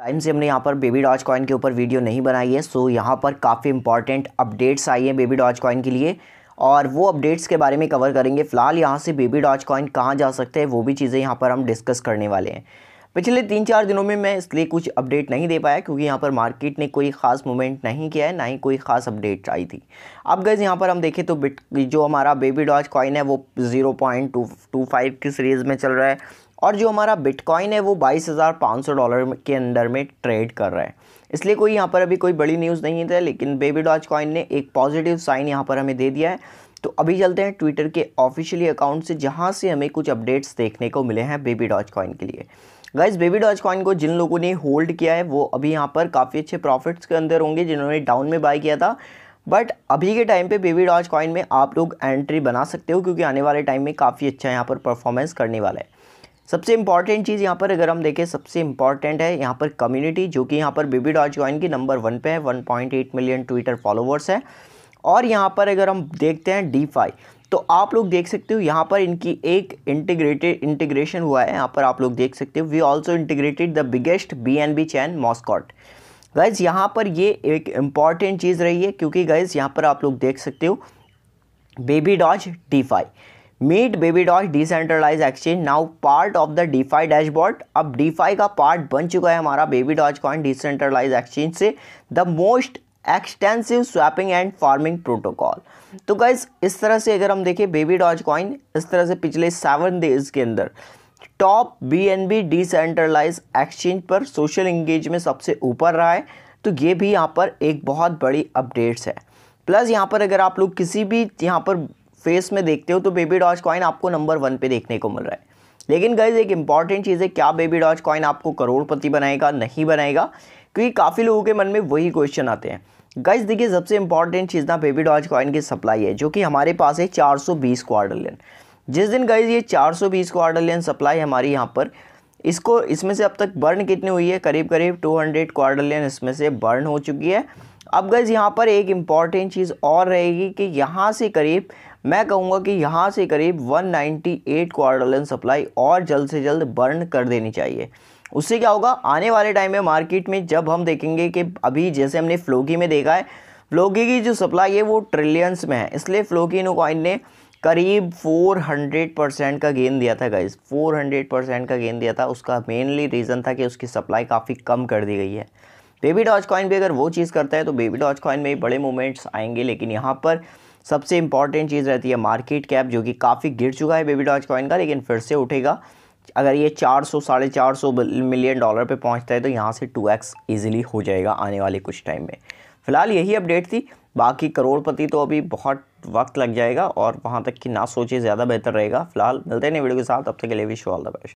time से हमने यहाँ पर बेबी डॉज कॉइन के ऊपर वीडियो नहीं बनाई है सो यहाँ पर काफ़ी इंपॉर्टेंट अपडेट्स आई हैं बेबी डॉज कॉइन के लिए और वो अपडेट्स के बारे में कवर करेंगे फ़िलहाल यहाँ से बेबी डॉज कॉइन कहाँ जा सकते हैं वो भी चीज़ें यहाँ पर हम डिस्कस करने वाले हैं पिछले तीन चार दिनों में मैं इसलिए कुछ अपडेट नहीं दे पाया क्योंकि यहाँ पर मार्केट ने कोई ख़ास मूवमेंट नहीं किया है ना ही कोई ख़ास अपडेट आई थी अब गए यहाँ पर हम देखें तो बिट जो हमारा बेबी डॉज कॉइन है वो zero point two two five की सीरीज़ में चल रहा है और जो हमारा बिटकॉइन है वो बाईस हज़ार पाँच सौ डॉलर के अंदर में ट्रेड कर रहा है इसलिए कोई यहाँ पर अभी कोई बड़ी न्यूज़ नहीं है लेकिन बेबी डॉज कॉइन ने एक पॉजिटिव साइन यहाँ पर हमें दे दिया है तो अभी चलते हैं ट्विटर के ऑफिशियली अकाउंट से जहाँ से हमें कुछ अपडेट्स देखने को मिले हैं बेबी डॉज कॉइन के लिए गाइज बेबी डॉज कॉइन को जिन लोगों ने होल्ड किया है वो अभी यहाँ पर काफ़ी अच्छे प्रॉफिट्स के अंदर होंगे जिन्होंने डाउन में बाय किया था बट अभी के टाइम पे बेबी डॉज कॉइन में आप लोग एंट्री बना सकते हो क्योंकि आने वाले टाइम में काफ़ी अच्छा यहाँ पर परफॉर्मेंस करने वाला है सबसे इंपॉर्टेंट चीज़ यहाँ पर अगर हम देखें सबसे इंपॉर्टेंट है यहाँ पर कम्युनिटी जो कि यहाँ पर बीबी डॉट ज्वाइन की नंबर वन पे है 1.8 मिलियन ट्विटर फॉलोवर्स है और यहाँ पर अगर हम देखते हैं डी तो आप लोग देख सकते हो यहाँ पर इनकी एक इंटीग्रेटेड इंटीग्रेशन हुआ है यहाँ पर आप लोग देख सकते हो we also integrated the biggest B N B chain mascot guys यहाँ पर ये एक इम्पॉर्टेंट चीज़ रही है क्योंकि गाइज यहाँ पर आप लोग देख सकते हो baby doge DeFi meet baby doge decentralize exchange now part of the DeFi dashboard अब डीफाई का पार्ट बन चुका है हमारा baby doge coin decentralize exchange से the most extensive swapping and farming protocol तो गाइज इस तरह से अगर हम देखें बेबी डॉज कॉइन इस तरह से पिछले सेवन डेज के अंदर top B N B decentralize exchange पर सोशल इंगेज में सबसे ऊपर रहा है तो ये भी यहाँ पर एक बहुत बड़ी अपडेट्स है प्लस यहाँ पर अगर आप लोग किसी भी यहाँ पर फेस में देखते हो तो बेबी डॉज कॉइन आपको नंबर वन पे देखने को मिल रहा है लेकिन गैज़ एक इंपॉर्टेंट चीज़ है क्या बेबी डॉज कॉइन आपको करोड़पति बनाएगा नहीं बनाएगा क्योंकि काफ़ी लोगों के मन में वही क्वेश्चन आते हैं गाइज देखिए सबसे इंपॉर्टेंट चीज़ ना बेबी डॉज कॉइन की सप्लाई है जो कि हमारे पास है चार सौ बीस क्वार्टरलियन जिस दिन गाइज ये चार सौ बीस क्वार्टरलियन सप्लाई हमारी यहाँ पर इसको इसमें से अब तक बर्न कितनी हुई है करीब करीब टू हंड्रेड क्वार्टरलियन इसमें से बर्न हो चुकी है अब गज़ यहाँ पर एक इम्पॉर्टेंट चीज़ और रहेगी कि यहाँ से करीब मैं कहूँगा कि यहाँ से करीब 198 क्वार्टरलन सप्लाई और जल्द से जल्द बर्न कर देनी चाहिए उससे क्या होगा आने वाले टाइम में मार्केट में जब हम देखेंगे कि अभी जैसे हमने फ्लोकी में देखा है फ्लोकी की जो सप्लाई है वो ट्रिलियंस में है इसलिए फ्लोकी इनोकॉइन ने करीब 400 परसेंट का गेन दिया था गाइज 400 परसेंट का गेन दिया था उसका मेनली रीज़न था कि उसकी सप्लाई काफ़ी कम कर दी गई है बेबी डॉच कॉइन भी अगर वो चीज़ करता है तो बेबी डॉच कॉइन में बड़े मूवमेंट्स आएंगे लेकिन यहाँ पर सबसे इंपॉर्टेंट चीज़ रहती है मार्केट कैप जो कि काफ़ी गिर चुका है बेबी डॉज कॉइन का लेकिन फिर से उठेगा अगर ये चार सौ साढ़े चार सौ मिलियन डॉलर पे पहुंचता है तो यहाँ से टू एक्स ईजिली हो जाएगा आने वाले कुछ टाइम में फ़िलहाल यही अपडेट थी बाकी करोड़पति तो अभी बहुत वक्त लग जाएगा और वहाँ तक कि ना सोचे ज़्यादा बेहतर रहेगा फिलहाल मिलते हैं वीडियो के साथ अब तक के लिए विश ऑल द बेस्ट